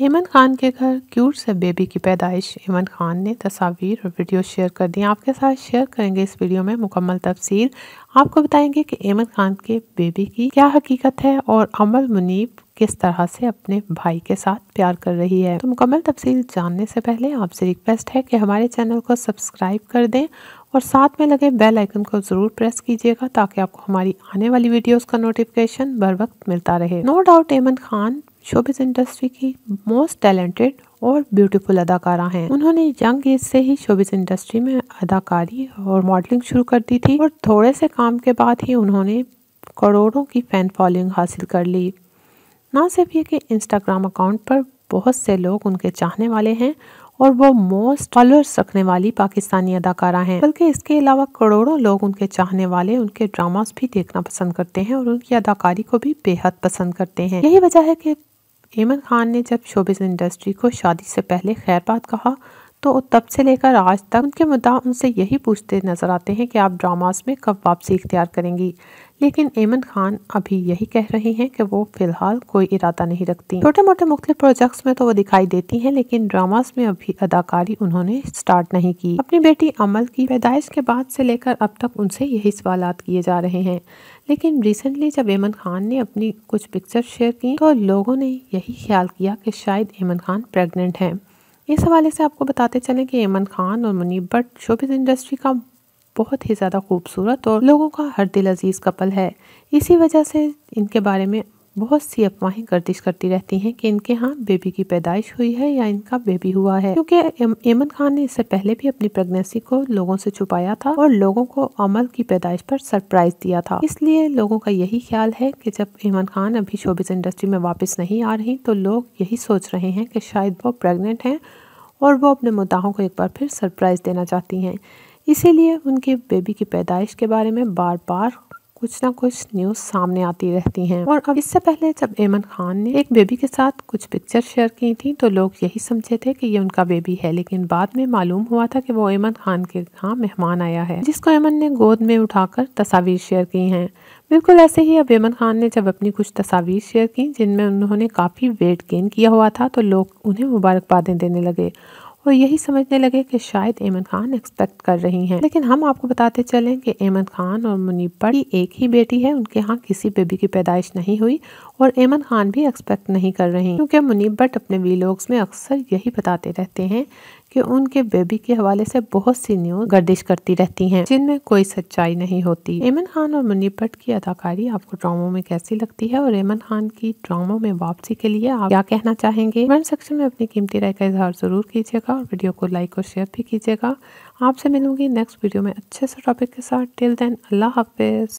हेमन खान के घर क्यूट से बेबी की पैदाइश हेमन खान ने तस्वीर और वीडियो शेयर कर दी आपके साथ शेयर करेंगे इस वीडियो में मुकम्मल तफसीर आपको बताएंगे कि हेमन खान के बेबी की क्या हकीकत है और अमल मुनीब किस तरह से अपने भाई के साथ प्यार कर रही है तो मुकम्मल तफसील जानने से पहले आपसे रिक्वेस्ट है कि हमारे चैनल को सब्सक्राइब कर दें और साथ में लगे बेल आइकन को ज़रूर प्रेस कीजिएगा ताकि आपको हमारी आने वाली वीडियोस का नोटिफिकेशन बर वक्त मिलता रहे no doubt Eman Khan showbiz industry की मोस्ट टैलेंटेड और ब्यूटीफुल अदाकारा हैं उन्होंने यंग एज से ही शोबिस इंडस्ट्री में अदाकारी और मॉडलिंग शुरू कर दी थी और थोड़े से काम के बाद ही उन्होंने करोड़ों की फ़ैन फॉलोइंग हासिल कर ली ना सिर्फ ये कि इंस्टाग्राम अकाउंट पर बहुत से लोग उनके चाहने वाले हैं और वो मोस्ट फॉलोअर्स रखने वाली पाकिस्तानी अदाकारा हैं बल्कि इसके अलावा करोड़ों लोग उनके चाहने वाले उनके ड्रामास भी देखना पसंद करते हैं और उनकी अदाकारी को भी बेहद पसंद करते हैं यही वजह है कि एमन खान ने जब शोबिस इंडस्ट्री को शादी से पहले खैरबाद कहा तो तब से लेकर आज तक उनके मुद्दा उनसे यही पूछते नज़र आते हैं कि आप ड्रामास में कब वापसी इख्तियार करेंगी लेकिन एमन खान अभी यही कह रही हैं कि वो फिलहाल कोई इरादा नहीं रखती छोटे मोटे मुख्तु प्रोजेक्ट्स में तो वो दिखाई देती हैं लेकिन ड्रामास में अभी अदाकारी उन्होंने स्टार्ट नहीं की अपनी बेटी अमल की पैदाइश के बाद से लेकर अब तक उनसे यही सवाल किए जा रहे हैं लेकिन रिसेंटली जब एमन खान ने अपनी कुछ पिक्चर शेयर की तो लोगों ने यही ख्याल किया कि शायद एमन खान प्रेगनेंट हैं इस हवाले से आपको बताते चलें कि एमन खान और मुनीब भट्ट शोबिस इंडस्ट्री का बहुत ही ज़्यादा खूबसूरत और लोगों का हर दिल अजीज़ कपल है इसी वजह से इनके बारे में बहुत सी अफवाहें गर्दिश करती रहती हैं कि इनके यहाँ बेबी की पैदाइश हुई है या इनका बेबी हुआ है क्योंकि एमन खान ने इससे पहले भी अपनी प्रेगनेंसी को लोगों से छुपाया था और लोगों को अमल की पैदाइश पर सरप्राइज दिया था इसलिए लोगों का यही ख्याल है कि जब एमन खान अभी शोबिस इंडस्ट्री में वापस नहीं आ रही तो लोग यही सोच रहे हैं कि शायद वो प्रेगनेंट हैं और वो अपने मुद्दाओं को एक बार फिर सरप्राइज़ देना चाहती हैं इसीलिए उनके बेबी की पैदाइश के बारे में बार बार कुछ ना कुछ न्यूज सामने आती रहती हैं और अब इससे पहले जब एमन खान ने एक बेबी के साथ कुछ पिक्चर शेयर की थी तो लोग यही समझे थे कि ये उनका बेबी है लेकिन बाद में मालूम हुआ था कि वो एमन खान के यहाँ मेहमान आया है जिसको एमन ने गोद में उठाकर तस्वीर शेयर की हैं बिल्कुल ऐसे ही अब एमन खान ने जब अपनी कुछ तस्वीर शेयर की जिनमें उन्होंने काफ़ी वेट गेन किया हुआ था तो लोग उन्हें मुबारकबादें देने लगे और यही समझने लगे कि शायद एमन खान एक्सपेक्ट कर रही हैं लेकिन हम आपको बताते चलें कि एमन खान और मुनीबर की एक ही बेटी है उनके यहाँ किसी बेबी की पैदाइश नहीं हुई और एमन खान भी एक्सपेक्ट नहीं कर रही क्योंकि मुनीबर अपने वीलॉग्स में अक्सर यही बताते रहते हैं कि उनके बेबी के हवाले से बहुत सी न्यूज गर्दिश करती रहती हैं जिनमें कोई सच्चाई नहीं होती एमन खान और मुन्नी भट्ट की अदाकारी आपको ड्रामो में कैसी लगती है और एमन खान की ड्रामो में वापसी के लिए आप क्या कहना चाहेंगे कमेंट सेक्शन में अपनी कीमती राय का इजहार जरूर कीजिएगा और वीडियो को लाइक और शेयर भी कीजिएगा आपसे मिलूंगी नेक्स्ट वीडियो में अच्छे से टॉपिक के साथ टिल देन अल्लाह हाफिज